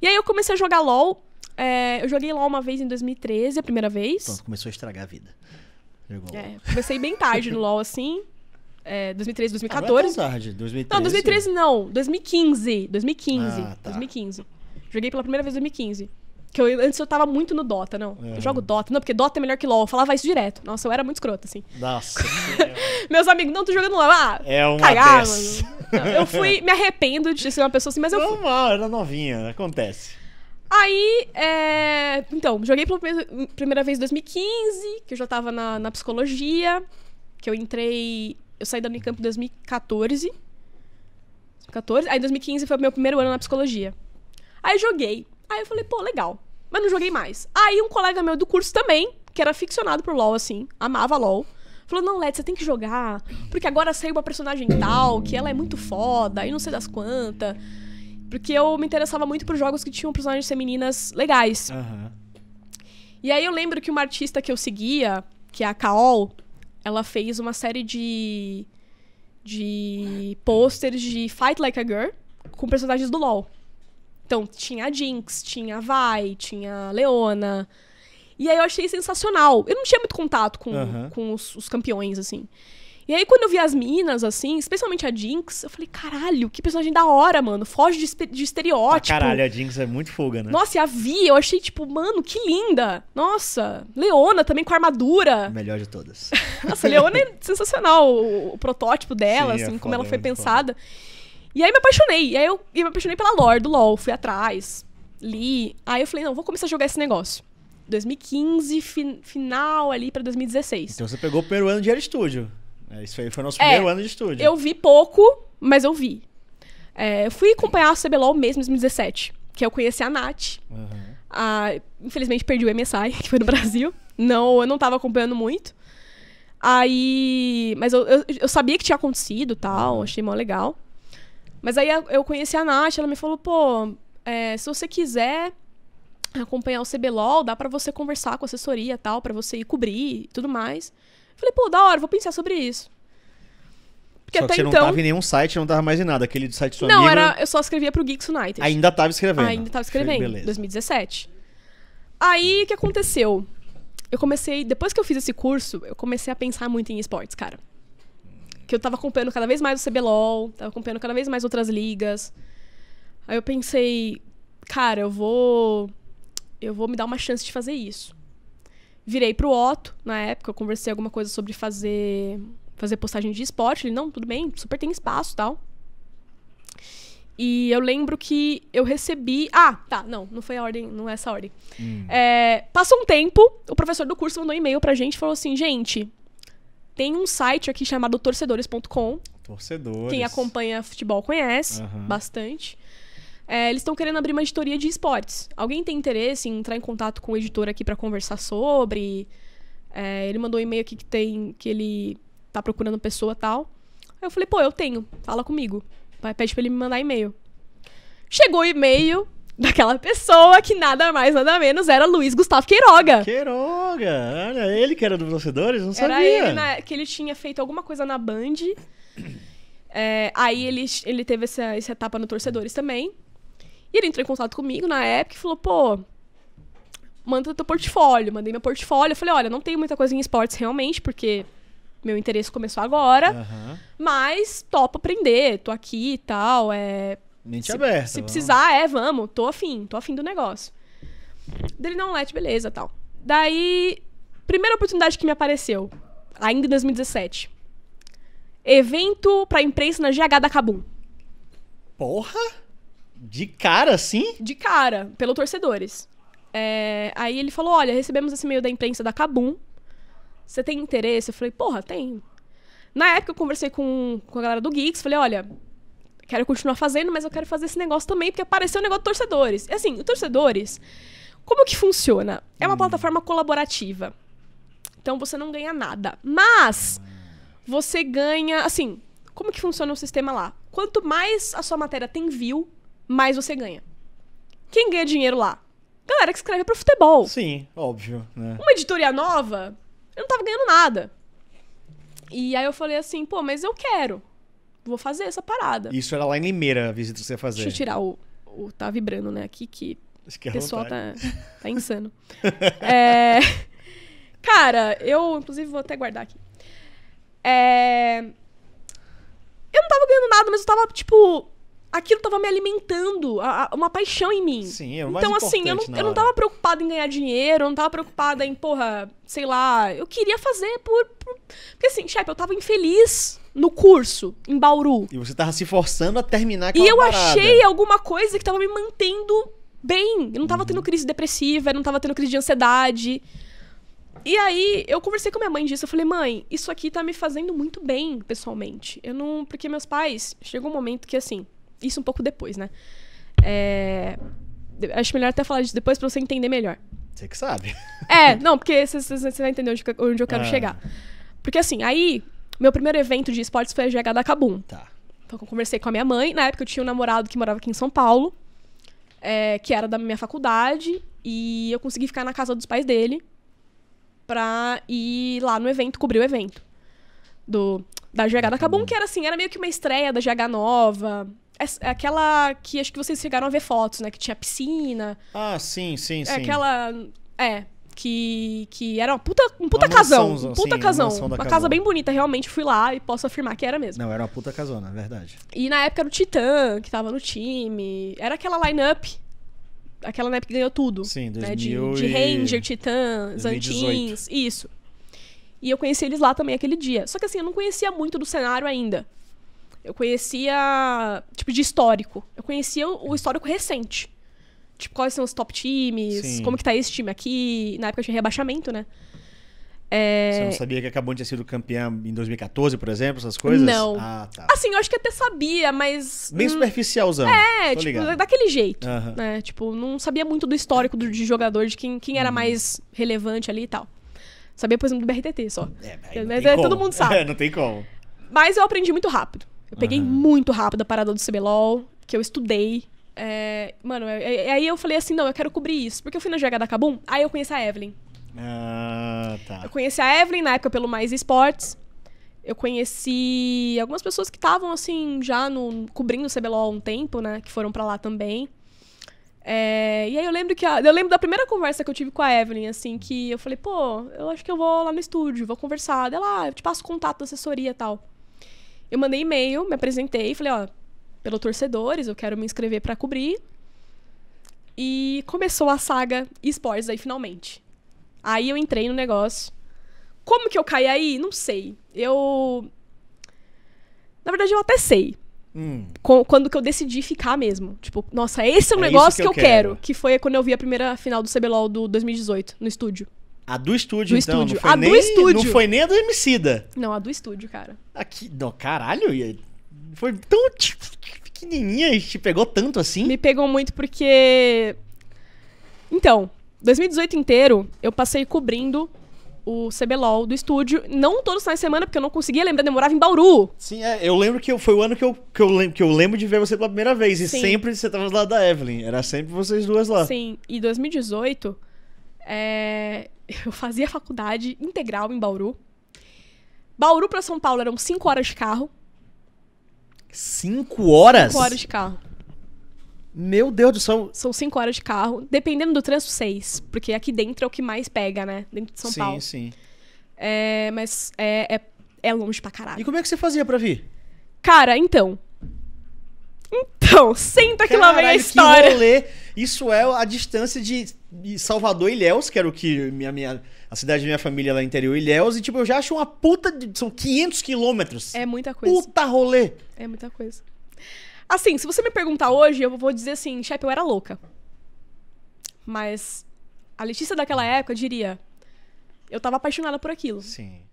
E aí eu comecei a jogar LOL. É, eu joguei LOL uma vez em 2013, a primeira vez. Pronto, começou a estragar a vida. é, comecei bem tarde no LOL, assim. É, 2013, 2014. Ah, não, é tarde, 2013. não, 2013 não. 2015. 2015. Ah, tá. 2015. Joguei pela primeira vez em 2015. Que eu, antes eu tava muito no Dota, não. É. Eu jogo Dota. Não, porque Dota é melhor que LoL. Eu falava isso direto. Nossa, eu era muito escroto, assim. Nossa. Meus amigos, não, tô jogando LoL. Ah, é uma cagava. Eu fui, me arrependo de ser uma pessoa assim, mas eu. Normal, fui. Mal, era novinha, acontece. Aí, é... então, joguei pela primeira vez em 2015, que eu já tava na, na psicologia, que eu entrei. Eu saí da Unicamp em 2014. 2014. Aí 2015 foi o meu primeiro ano na psicologia. Aí joguei. Aí eu falei, pô, legal. Mas não joguei mais. Aí um colega meu do curso também, que era ficcionado por LOL, assim, amava LOL. Falou, não, Led, você tem que jogar. Porque agora saiu uma personagem tal, que ela é muito foda, e não sei das quantas. Porque eu me interessava muito por jogos que tinham personagens femininas legais. Uhum. E aí eu lembro que uma artista que eu seguia, que é a Kaol, ela fez uma série de. de posters de Fight Like a Girl com personagens do LoL. Então, tinha a Jinx, tinha a Vai, tinha a Leona. E aí eu achei sensacional. Eu não tinha muito contato com, uhum. com os, os, campeões, assim. E aí quando eu vi as minas, assim, especialmente a Jinx, eu falei, caralho, que personagem da hora, mano. Foge de, de estereótipo. Ah, caralho, a Jinx é muito fuga, né? Nossa, e a Vi, eu achei, tipo, mano, que linda. Nossa, Leona também com armadura. Melhor de todas. Nossa, a Leona é sensacional, o, o protótipo dela, Sim, é assim, é como foda, ela foi é pensada. Foda. E aí me apaixonei. E aí eu e me apaixonei pela lore do LoL, fui atrás, li. Aí eu falei, não, vou começar a jogar esse negócio. 2015, final ali para 2016. Então você pegou o primeiro ano de Air Studio. É, isso aí foi o nosso é, primeiro ano de estúdio. Eu vi pouco, mas eu vi. É, fui acompanhar a CBLOL mesmo em 2017, que eu conheci a Nath. Uhum. A, infelizmente perdi o MSI, que foi no Brasil. Não, eu não tava acompanhando muito. Aí. Mas eu, eu, eu sabia que tinha acontecido tal, uhum. achei mó legal. Mas aí eu conheci a Nath, ela me falou, pô, é, se você quiser, acompanhar o CBLOL, dá para você conversar com assessoria tal, para você ir cobrir e tudo mais. Falei, pô, da hora, vou pensar sobre isso. Porque Só até que você então, não tava em nenhum site, não tava mais em nada. Aquele site do Não, era, eu só escrevia pro Geeks United. Ainda tava escrevendo. Ainda tava escrevendo, Beleza. 2017. Aí, o que aconteceu? Eu comecei, depois que eu fiz esse curso, eu comecei a pensar muito em esportes, cara. Que eu tava acompanhando cada vez mais o CBLOL, tava acompanhando cada vez mais outras ligas. Aí eu pensei, cara, eu vou eu vou me dar uma chance de fazer isso. Virei pro Otto, na época, eu conversei alguma coisa sobre fazer fazer postagem de esporte. Ele, não, tudo bem, super tem espaço tal. E eu lembro que eu recebi. Ah, tá, não, não foi a ordem, não é essa a ordem. Hum. É, passou um tempo, o professor do curso mandou um e-mail pra gente e falou assim: gente, tem um site aqui chamado torcedores.com. Torcedores. Quem acompanha futebol conhece uhum. bastante. É, eles estão querendo abrir uma editoria de esportes. Alguém tem interesse em entrar em contato com o editor aqui para conversar sobre? É, ele mandou um e-mail aqui que tem que ele tá procurando pessoa tal. Aí eu falei, pô, eu tenho, fala comigo. Vai, pede pra ele me mandar e-mail. Chegou o e-mail daquela pessoa que nada mais, nada menos era Luiz Gustavo Queiroga. Queiroga! Olha, ele que era dos torcedores, não era sabia. Ele, né, que ele tinha feito alguma coisa na Band. É, aí ele, ele teve essa, essa etapa no Torcedores também. E ele entrou em contato comigo na época e falou: pô, manda teu portfólio. Mandei meu portfólio. Eu falei: olha, não tenho muita coisa em esportes realmente, porque meu interesse começou agora, uhum. mas topo aprender, tô aqui e tal. É, Mente se, aberta. Se vamos. precisar, é, vamos, tô afim, tô afim do negócio. Dele não, Let, beleza tal. Daí, primeira oportunidade que me apareceu, ainda em 2017. Evento pra imprensa na GH da Cabum. Porra! De cara, assim? De cara, pelo torcedores. É, aí ele falou: olha, recebemos esse e-mail da imprensa da Cabum. Você tem interesse? Eu falei, porra, tem. Na época eu conversei com, com a galera do Geeks, falei, olha, quero continuar fazendo, mas eu quero fazer esse negócio também, porque apareceu o um negócio de torcedores. E assim, o torcedores, como que funciona? É uma hum. plataforma colaborativa. Então você não ganha nada. Mas você ganha, assim, como que funciona o sistema lá? Quanto mais a sua matéria tem view, mais você ganha. Quem ganha dinheiro lá? Galera que escreve pro futebol. Sim, óbvio. Né? Uma editoria nova, eu não tava ganhando nada. E aí eu falei assim, pô, mas eu quero. Vou fazer essa parada. Isso era lá em Limeira, a visita que você ia fazer. Deixa eu tirar o. o tá vibrando, né? Aqui que. É o pessoal tá, tá insano. é... Cara, eu, inclusive, vou até guardar aqui. É... Eu não tava ganhando nada, mas eu tava, tipo, aquilo estava me alimentando, a, a, uma paixão em mim. Sim, é o mais Então, assim, eu não, eu não tava preocupada em ganhar dinheiro, eu não tava preocupada em, porra, sei lá, eu queria fazer por. por... Porque assim, chefe, eu tava infeliz no curso, em Bauru. E você tava se forçando a terminar aquela E eu parada. achei alguma coisa que tava me mantendo bem. Eu não tava uhum. tendo crise depressiva, eu não tava tendo crise de ansiedade. E aí, eu conversei com minha mãe disso. Eu falei, mãe, isso aqui tá me fazendo muito bem, pessoalmente. Eu não. Porque meus pais. Chegou um momento que, assim, isso um pouco depois, né? É, acho melhor até falar disso depois pra você entender melhor. Você que sabe. É, não, porque você vai entender onde, onde eu quero ah. chegar. Porque assim, aí, meu primeiro evento de esportes foi a GH da Cabum. Tá. Então eu conversei com a minha mãe. Na época eu tinha um namorado que morava aqui em São Paulo, é, que era da minha faculdade. E eu consegui ficar na casa dos pais dele pra ir lá no evento, cobrir o evento. Do, da GH da Cabum, uhum. que era assim, era meio que uma estreia da GH nova aquela que acho que vocês chegaram a ver fotos, né? Que tinha piscina. Ah, sim, sim, é, sim. Aquela. É. Que, que era uma puta, um puta uma casão. Mansão, um puta sim, casão. Uma, uma casa bem bonita, realmente fui lá e posso afirmar que era mesmo. Não, era uma puta casona, é verdade. E na época era o Titã, que tava no time. Era aquela line-up aquela época que ganhou tudo. Sim, 2000 né? de, de Ranger, Titã, Zantins, isso. E eu conheci eles lá também aquele dia. Só que assim, eu não conhecia muito do cenário ainda. Eu conhecia, tipo, de histórico. Eu conhecia o histórico recente. Tipo, quais são os top times, Sim. como que tá esse time aqui. Na época tinha rebaixamento, né? É... Você não sabia que acabou de ter sido campeão em 2014, por exemplo, essas coisas? Não. Ah, tá. Assim, eu acho que até sabia, mas. Bem superficialzão. É, Tô tipo, ligado. daquele jeito. Uhum. Né? Tipo, não sabia muito do histórico do, de jogador, de quem, quem era uhum. mais relevante ali e tal. Sabia, por exemplo, do BRTT só. É, mas, é, todo mundo sabe. É, não tem como. Mas eu aprendi muito rápido. Eu peguei uhum. muito rápido a parada do CBLOL, que eu estudei. É, mano, é, é aí eu falei assim, não, eu quero cobrir isso. Porque eu fui na GH da Kabum, aí eu conheci a Evelyn. Ah, tá. Eu conheci a Evelyn na época pelo Mais Esportes. Eu conheci algumas pessoas que estavam, assim, já no, cobrindo o CBLOL há um tempo, né? Que foram para lá também. É, e aí eu lembro que a, eu lembro da primeira conversa que eu tive com a Evelyn, assim, que eu falei, pô, eu acho que eu vou lá no estúdio, vou conversar. Ela, ah, eu te passo contato da assessoria e tal. Eu mandei e-mail, me apresentei, falei, ó, pelo torcedores, eu quero me inscrever para cobrir. E começou a saga esportes aí finalmente. Aí eu entrei no negócio. Como que eu caí aí? Não sei. Eu Na verdade eu até sei. Hum. Quando que eu decidi ficar mesmo. Tipo, nossa, esse é um é negócio que, que, eu, quero. quero. Que foi quando eu vi a primeira final do CBLOL do 2018, no estúdio. A do estúdio, do então. Estúdio. a nem, do estúdio. Não foi nem a do da. Não, a do estúdio, cara. Aqui, não, caralho. Foi tão pequenininha e te pegou tanto assim? Me pegou muito porque... Então, 2018 inteiro, eu passei cobrindo o CBLOL do estúdio. Não todos os finais de semana, porque eu não conseguia lembrar, demorava em Bauru. Sim, é, eu lembro que foi o ano que eu, que, eu lembro, que eu lembro de ver você pela primeira vez. E Sim. sempre você tava lá da Evelyn. Era sempre vocês duas lá. Sim, e 2018 é, eu fazia faculdade integral em Bauru. Bauru para São Paulo eram 5 horas de carro. 5 horas? 5 horas de carro. Meu Deus do céu. São 5 horas de carro. Dependendo do trânsito, 6. Porque aqui dentro é o que mais pega, né? Dentro de São sim, Paulo. Sim, sim. É, mas é, é, é longe pra caralho. E como é que você fazia pra vir? Cara, então, então, senta que lá vem a história. Que rolê. Isso é a distância de Salvador e Ilhéus, que era o que minha, minha, a cidade da minha família lá interior, Ilhéus, e tipo, eu já acho uma puta. De, são 500 quilômetros. É muita coisa. Puta rolê. É muita coisa. Assim, se você me perguntar hoje, eu vou dizer assim, chefe, eu era louca. Mas a Letícia daquela época diria: eu tava apaixonada por aquilo. Sim.